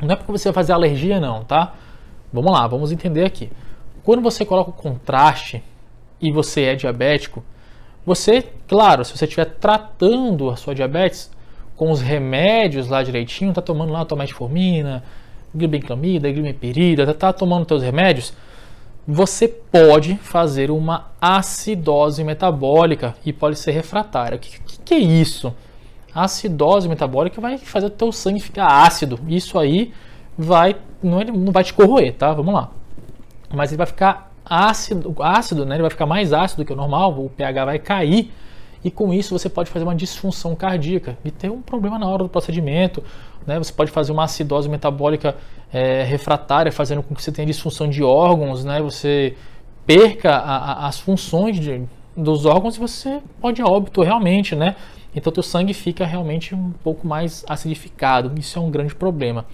Não é porque você vai fazer alergia, não, tá? Vamos lá, vamos entender aqui. Quando você coloca o contraste e você é diabético, você, claro, se você estiver tratando a sua diabetes com os remédios lá direitinho, tá tomando lá tomatiformina, glibenclamida, glimeperida, tá, tá tomando teus remédios, você pode fazer uma acidose metabólica e pode ser refratária. O que, que, que é isso? acidose metabólica vai fazer o teu sangue ficar ácido. Isso aí vai não, ele é, não vai te corroer, tá? Vamos lá. Mas ele vai ficar ácido, ácido, né? Ele vai ficar mais ácido que o normal, o pH vai cair e com isso você pode fazer uma disfunção cardíaca e ter um problema na hora do procedimento. Né? Você pode fazer uma acidose metabólica é, refratária, fazendo com que você tenha disfunção de órgãos, né? você perca a, a, as funções de, dos órgãos e você pode a óbito realmente, né? Então teu sangue fica realmente um pouco mais acidificado. Isso é um grande problema.